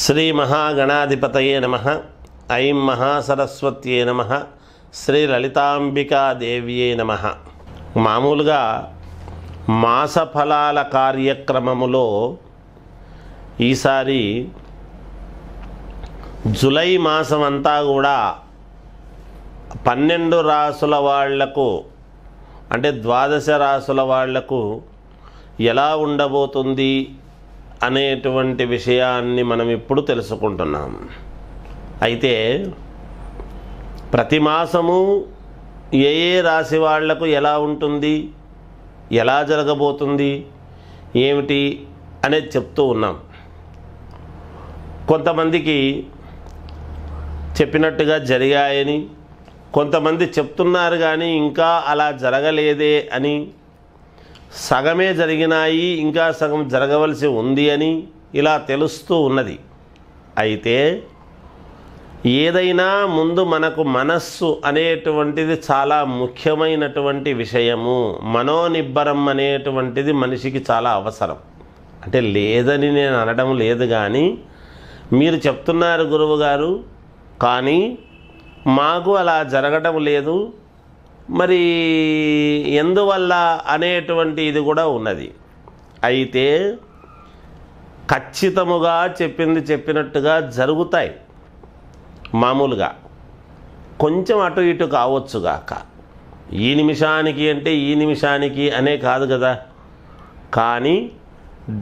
శ్రీ మహాగణాధిపతయే నమ ఐం మహాసరస్వత్యే నమ శ్రీ లలితాంబికాదేవ్యే నమ మామూలుగా మాసఫలాల కార్యక్రమములో ఈసారి జులై మాసం అంతా కూడా పన్నెండు రాసుల వాళ్లకు అంటే ద్వాదశ రాసుల వాళ్లకు ఎలా ఉండబోతుంది అనేటువంటి విషయాన్ని మనం ఇప్పుడు తెలుసుకుంటున్నాం అయితే ప్రతి మాసము ఏ ఏ రాశి వాళ్లకు ఎలా ఉంటుంది ఎలా జరగబోతుంది ఏమిటి అనేది చెప్తూ ఉన్నాం కొంతమందికి చెప్పినట్టుగా జరిగాయని కొంతమంది చెప్తున్నారు కానీ ఇంకా అలా జరగలేదే అని సగమే జరిగినాయి ఇంకా సగం జరగవలసి ఉంది అని ఇలా తెలుస్తూ ఉన్నది అయితే ఏదైనా ముందు మనకు మనస్సు అనేటువంటిది చాలా ముఖ్యమైనటువంటి విషయము మనోనిబ్బరం అనేటువంటిది మనిషికి చాలా అవసరం అంటే లేదని నేను అనడం లేదు కానీ మీరు చెప్తున్నారు గురువుగారు కానీ మాకు అలా జరగడం లేదు మరి ఎందువల్ల అనేటువంటి ఇది కూడా ఉన్నది అయితే ఖచ్చితముగా చెప్పింది చెప్పినట్టుగా జరుగుతాయి మామూలుగా కొంచెం అటు ఇటు కావచ్చుగాక ఈ నిమిషానికి అంటే ఈ నిమిషానికి అనే కాదు కదా కానీ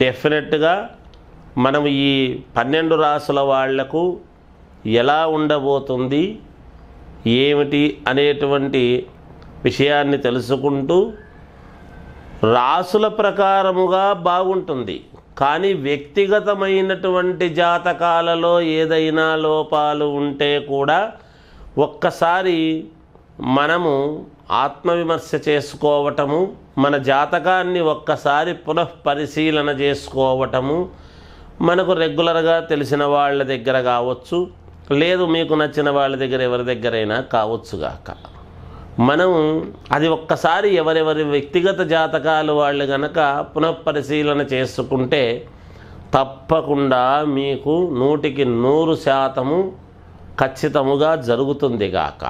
డెఫినెట్గా మనం ఈ పన్నెండు రాసుల వాళ్లకు ఎలా ఉండబోతుంది ఏమిటి అనేటువంటి విషయాన్ని తెలుసుకుంటూ రాసుల ప్రకారముగా బాగుంటుంది కానీ వ్యక్తిగతమైనటువంటి జాతకాలలో ఏదైనా లోపాలు ఉంటే కూడా ఒక్కసారి మనము ఆత్మవిమర్శ చేసుకోవటము మన జాతకాన్ని ఒక్కసారి పునః పరిశీలన చేసుకోవటము మనకు రెగ్యులర్గా తెలిసిన వాళ్ళ దగ్గర కావచ్చు లేదు మీకు నచ్చిన వాళ్ళ దగ్గర ఎవరి దగ్గరైనా కావచ్చుగాక మనం అది ఒక్కసారి ఎవరెవరి వ్యక్తిగత జాతకాలు వాళ్ళు గనక పునఃపరిశీలన చేసుకుంటే తప్పకుండా మీకు నూటికి నూరు శాతము ఖచ్చితముగా జరుగుతుంది కాక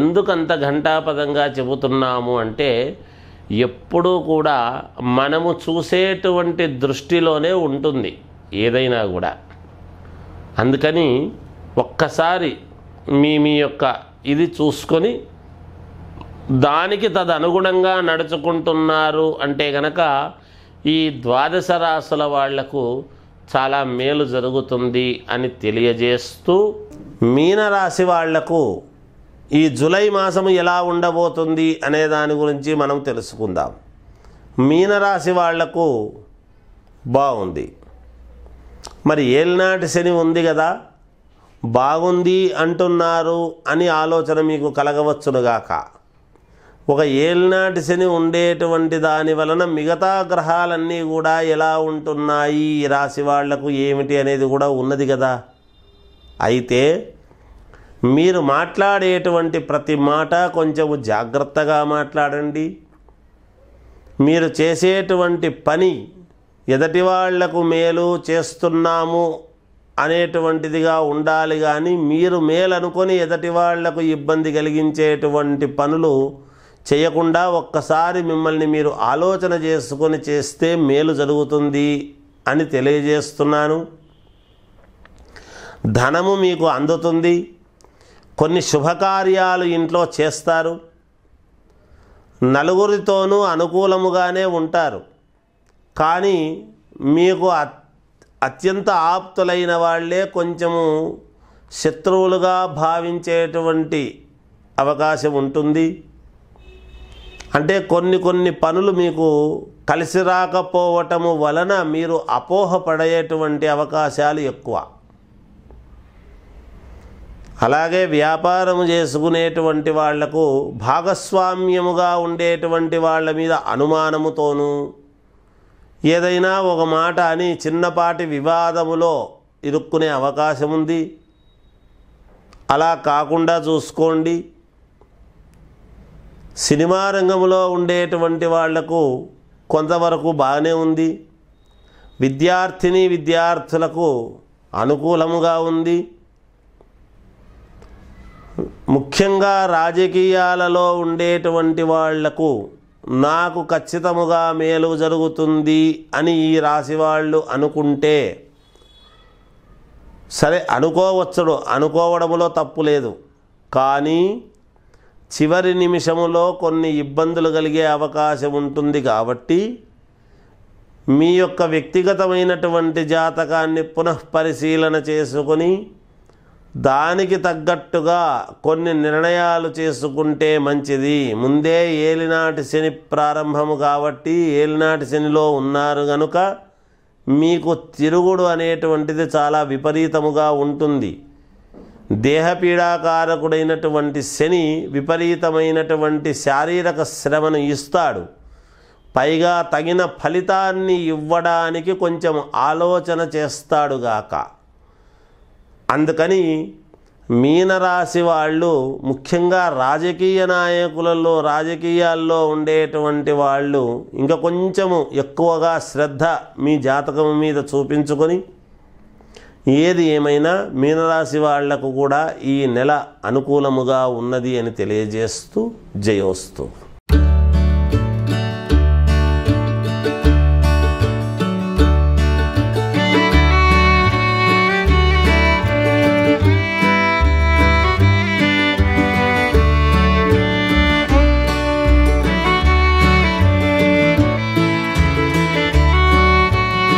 ఎందుకంత ఘంటాపదంగా చెబుతున్నాము అంటే ఎప్పుడూ కూడా మనము చూసేటువంటి దృష్టిలోనే ఉంటుంది ఏదైనా కూడా అందుకని ఒక్కసారి మీ మీ యొక్క ఇది చూసుకొని దానికి తదనుగుణంగా నడుచుకుంటున్నారు అంటే గనక ఈ ద్వాదశ రాసుల వాళ్లకు చాలా మేలు జరుగుతుంది అని తెలియజేస్తూ మీనరాశి వాళ్లకు ఈ జులై మాసము ఎలా ఉండబోతుంది అనే దాని గురించి మనం తెలుసుకుందాం మీనరాశి వాళ్లకు బాగుంది మరి ఏలినాటి శని ఉంది కదా బాగుంది అంటున్నారు అని ఆలోచన మీకు కలగవచ్చునుగాక ఒక ఏళ్ళనాటి శని ఉండేటువంటి దాని వలన మిగతా గ్రహాలన్నీ కూడా ఎలా ఉంటున్నాయి ఈ రాశి వాళ్లకు ఏమిటి అనేది కూడా ఉన్నది కదా అయితే మీరు మాట్లాడేటువంటి ప్రతి మాట కొంచెం జాగ్రత్తగా మాట్లాడండి మీరు చేసేటువంటి పని ఎదటి వాళ్లకు మేలు చేస్తున్నాము అనేటువంటిదిగా ఉండాలి కానీ మీరు మేలు అనుకొని ఎదటి వాళ్లకు ఇబ్బంది కలిగించేటువంటి పనులు చేయకుండా ఒక్కసారి మిమ్మల్ని మీరు ఆలోచన చేసుకొని చేస్తే మేలు జరుగుతుంది అని తెలియజేస్తున్నాను ధనము మీకు అందుతుంది కొన్ని శుభకార్యాలు ఇంట్లో చేస్తారు నలుగురితోనూ అనుకూలముగానే ఉంటారు కానీ మీకు అత్యంత ఆప్తులైన వాళ్లే కొంచెము శత్రువులుగా భావించేటువంటి అవకాశం ఉంటుంది అంటే కొన్ని కొన్ని పనులు మీకు కలిసి రాకపోవటము వలన మీరు అపోహపడేటువంటి అవకాశాలు ఎక్కువ అలాగే వ్యాపారం చేసుకునేటువంటి వాళ్లకు భాగస్వామ్యముగా ఉండేటువంటి వాళ్ళ మీద అనుమానముతోనూ ఏదైనా ఒక మాట అని చిన్నపాటి వివాదములో ఇరుక్కునే అవకాశం ఉంది అలా కాకుండా చూసుకోండి సినిమా రంగంలో ఉండేటువంటి వాళ్లకు కొంతవరకు బాగానే ఉంది విద్యార్థిని విద్యార్థులకు అనుకూలముగా ఉంది ముఖ్యంగా రాజకీయాలలో ఉండేటువంటి వాళ్లకు నాకు ఖచ్చితముగా మేలు జరుగుతుంది అని ఈ రాశి వాళ్ళు అనుకుంటే సరే అనుకోవచ్చును అనుకోవడంలో తప్పు లేదు కానీ చివరి నిమిషములో కొన్ని ఇబ్బందులు కలిగే అవకాశం ఉంటుంది కాబట్టి మీ యొక్క వ్యక్తిగతమైనటువంటి జాతకాన్ని పునఃపరిశీలన చేసుకొని దానికి తగ్గట్టుగా కొన్ని నిర్ణయాలు చేసుకుంటే మంచిది ముందే ఏలినాటి శని ప్రారంభము కాబట్టి ఏలినాటి శనిలో ఉన్నారు గనుక మీకు తిరుగుడు అనేటువంటిది చాలా విపరీతముగా ఉంటుంది దేహపీడాకారకుడైనటువంటి శని విపరీతమైనటువంటి శారీరక శ్రమను ఇస్తాడు పైగా తగిన ఫలితాన్ని ఇవ్వడానికి కొంచెం ఆలోచన చేస్తాడుగాక అందుకని మీనరాశి వాళ్ళు ముఖ్యంగా రాజకీయ నాయకులలో రాజకీయాల్లో ఉండేటువంటి వాళ్ళు ఇంకా కొంచెము ఎక్కువగా శ్రద్ధ మీ జాతకం మీద చూపించుకొని ఏది ఏమైనా మీనరాశి వాళ్లకు కూడా ఈ నెల అనుకూలముగా ఉన్నది అని తెలియజేస్తూ జయోస్తూ